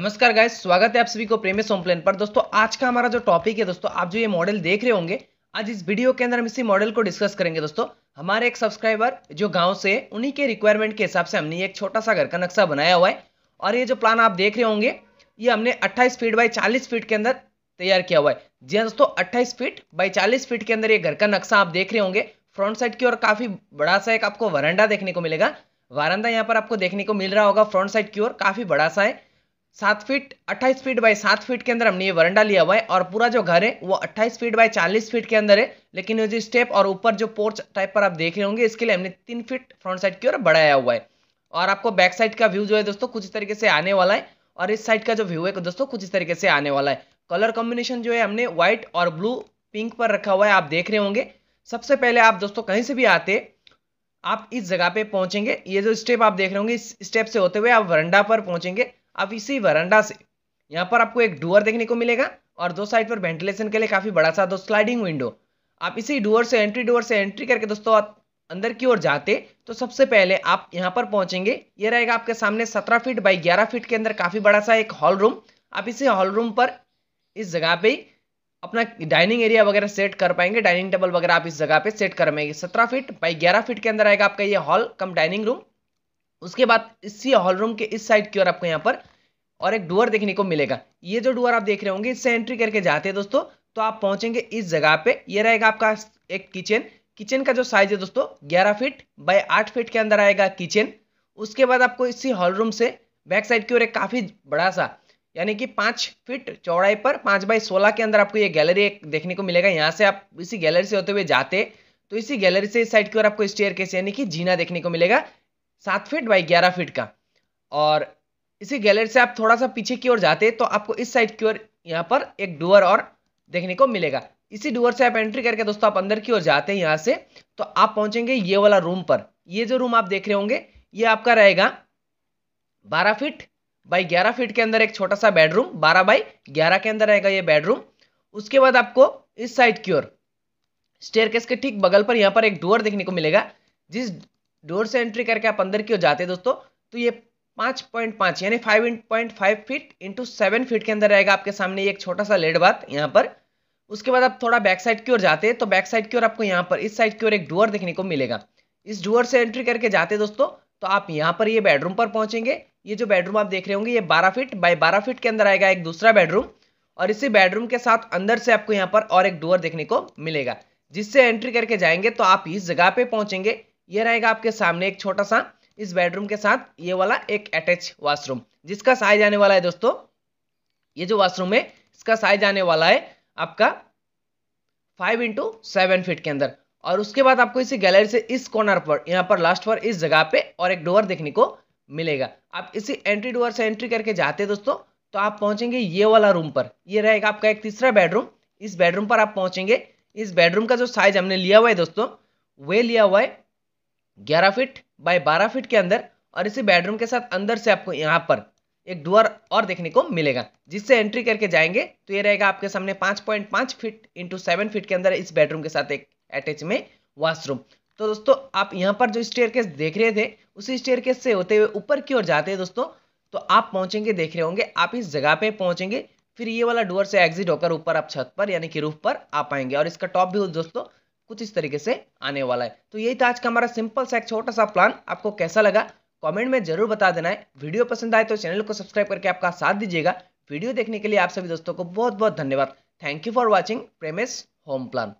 नमस्कार गाइस स्वागत है आप सभी को प्रेमी सोमप्लेन पर दोस्तों आज का हमारा जो टॉपिक है दोस्तों आप जो ये मॉडल देख रहे होंगे आज इस वीडियो के अंदर हम इसी मॉडल को डिस्कस करेंगे दोस्तों हमारे एक सब्सक्राइबर जो गांव से उन्हीं के रिक्वायरमेंट के हिसाब से हमने एक छोटा सा घर का नक्शा बनाया हुआ है और ये जो प्लान आप देख रहे होंगे ये हमने अट्ठाईस फीट बाई चालीस फीट के अंदर तैयार किया हुआ है जी हाँ दोस्तों अट्ठाईस फीट बाई चालीस फीट के अंदर ये घर का नक्शा आप देख रहे होंगे फ्रंट साइड की ओर काफी बड़ा सा एक आपको वरंडा देखने को मिलेगा वारंदा यहाँ पर आपको देखने को मिल रहा होगा फ्रंट साइड की ओर काफी बड़ा सा है सात फीट अट्ठाईस फीट बाय सात फीट के अंदर हमने ये वरंडा लिया हुआ है और पूरा जो घर है वो अट्ठाईस फीट बाय चालीस फीट के अंदर है लेकिन ये जो स्टेप और ऊपर जो पोर्च टाइप पर आप देख रहे होंगे इसके लिए हमने तीन फीट फ्रंट साइड की ओर बढ़ाया हुआ है और आपको बैक साइड का व्यू जो है दोस्तों कुछ इस तरीके से आने वाला है और इस साइड का जो व्यू है दोस्तों कुछ इस तरीके से आने वाला है कलर कॉम्बिनेशन जो है हमने व्हाइट और ब्लू पिंक पर रखा हुआ है आप देख रहे होंगे सबसे पहले आप दोस्तों कहीं से भी आते आप इस जगह पे पहुंचेंगे ये जो स्टेप आप देख रहे होंगे इस स्टेप से होते हुए आप वरंडा पर पहुंचेंगे अब इसी वरंडा से यहाँ पर आपको एक डुअर देखने को मिलेगा और दो साइड पर वेंटिलेशन के लिए काफ़ी बड़ा सा दो स्लाइडिंग विंडो आप इसी डुअर से एंट्री डुअर से एंट्री करके दोस्तों आप अंदर की ओर जाते तो सबसे पहले आप यहाँ पर पहुँचेंगे ये रहेगा आपके सामने सत्रह फीट बाई ग्यारह फीट के अंदर काफ़ी बड़ा सा एक हॉल रूम आप इसी हॉल रूम पर इस जगह पे अपना डाइनिंग एरिया वगैरह सेट कर पाएंगे डाइनिंग टेबल वगैरह आप इस जगह पे सेट कर पाएंगे सत्रह फीट बाई ग्यारह फीट के अंदर आएगा आपका ये हॉल कम डाइनिंग रूम उसके बाद इसी हॉल रूम के इस साइड की ओर आपको यहाँ पर और एक डुअर देखने को मिलेगा ये जो डुअर आप देख रहे होंगे इससे एंट्री करके जाते हैं दोस्तों तो आप पहुंचेंगे इस जगह पे ये रहेगा आपका एक किचन किचन का जो साइज है दोस्तों 11 फीट बाय 8 फीट के अंदर आएगा किचन उसके बाद आपको इसी हॉल रूम से बैक साइड की ओर एक काफ़ी बड़ा सा यानी कि पांच फीट चौड़ाई पर पांच बाई सोलह के अंदर आपको ये गैलरी एक देखने को मिलेगा यहाँ से आप इसी गैलरी से होते हुए जाते तो इसी गैलरी से इस साइड की ओर आपको स्टेयर यानी कि जीना देखने को मिलेगा सात फीट बाई ग्यारह फीट का और इसी गैलरी से आप थोड़ा सा पीछे की ओर जाते हैं तो आपको इस साइड की ओर यहाँ पर एक डोअर और देखने को मिलेगा इसी डोअर से आप एंट्री करके दोस्तों आप अंदर की ओर जाते हैं यहाँ से तो आप पहुंचेंगे ये वाला रूम पर ये जो रूम आप देख रहे होंगे ये आपका रहेगा बारह फिट बाई ग्यारह फिट के अंदर एक छोटा सा बेडरूम बारह बाई ग्यारह के अंदर रहेगा ये बेडरूम उसके बाद आपको इस साइड की ओर स्टेयर के ठीक बगल पर यहाँ पर एक डोअर देखने को मिलेगा जिस डोर से एंट्री करके आप अंदर की ओर जाते हैं दोस्तों तो ये पाँच पॉइंट पाँच यानी five point five feet into seven feet के अंदर रहेगा आपके सामने एक छोटा सा लेड बात यहाँ पर उसके बाद आप थोड़ा बैक साइड की ओर जाते हैं तो बैक साइड की ओर आपको यहाँ पर इस साइड की ओर एक डुअर देखने को मिलेगा इस डुअर से एंट्री करके जाते दोस्तों तो आप यहाँ पर ये बेडरूम पर पहुँचेंगे ये जो बेडरूम आप देख रहे होंगे ये बारह फीट बाय बारह फीट के अंदर आएगा एक दूसरा बेडरूम और इसी बेडरूम के साथ अंदर से आपको यहाँ पर और एक डुअर देखने को मिलेगा जिससे एंट्री करके जाएंगे तो आप इस जगह पे पहुंचेंगे ये रहेगा आपके सामने एक छोटा सा इस बेडरूम के साथ ये वाला एक अटैच वाशरूम जिसका साइज आने वाला है दोस्तों ये जो वाशरूम है इसका साइज आने वाला है आपका फाइव इंटू सेवन फीट के अंदर और उसके बाद आपको इसी गैलरी से इस कॉर्नर पर यहाँ पर लास्ट पर इस जगह पे और एक डोर देखने को मिलेगा आप इसी एंट्री डोर से एंट्री करके जाते दोस्तों तो आप पहुंचेंगे ये वाला रूम पर ये रहेगा आपका एक तीसरा बेडरूम इस बेडरूम पर आप पहुंचेंगे इस बेडरूम का जो साइज हमने लिया हुआ है दोस्तों वे लिया हुआ है ग्यारह फिट बाय बारह फीट के अंदर और इसी बेडरूम के साथ अंदर से आपको यहाँ पर एक डोर और देखने को मिलेगा जिससे एंट्री करके जाएंगे तो ये रहेगा आपके सामने पांच पॉइंट पांच फीट इंटू सेवन फीट के अंदर इस बेडरूम के साथ एक अटैच में वॉशरूम तो दोस्तों आप यहाँ पर जो स्टेयर देख रहे थे उसी स्टेयर से होते हुए ऊपर की ओर जाते हैं दोस्तों तो आप पहुँचेंगे देख रहे होंगे आप इस जगह पे पहुँचेंगे फिर ये वाला डोर से एग्जिट होकर ऊपर आप छत पर यानी कि रूफ पर आ पाएंगे और इसका टॉप भी दोस्तों कुछ इस तरीके से आने वाला है तो यही था आज का हमारा सिंपल सा एक छोटा सा प्लान आपको कैसा लगा कमेंट में जरूर बता देना है वीडियो पसंद आए तो चैनल को सब्सक्राइब करके आपका साथ दीजिएगा वीडियो देखने के लिए आप सभी दोस्तों को बहुत बहुत धन्यवाद thank you for watching premise home plan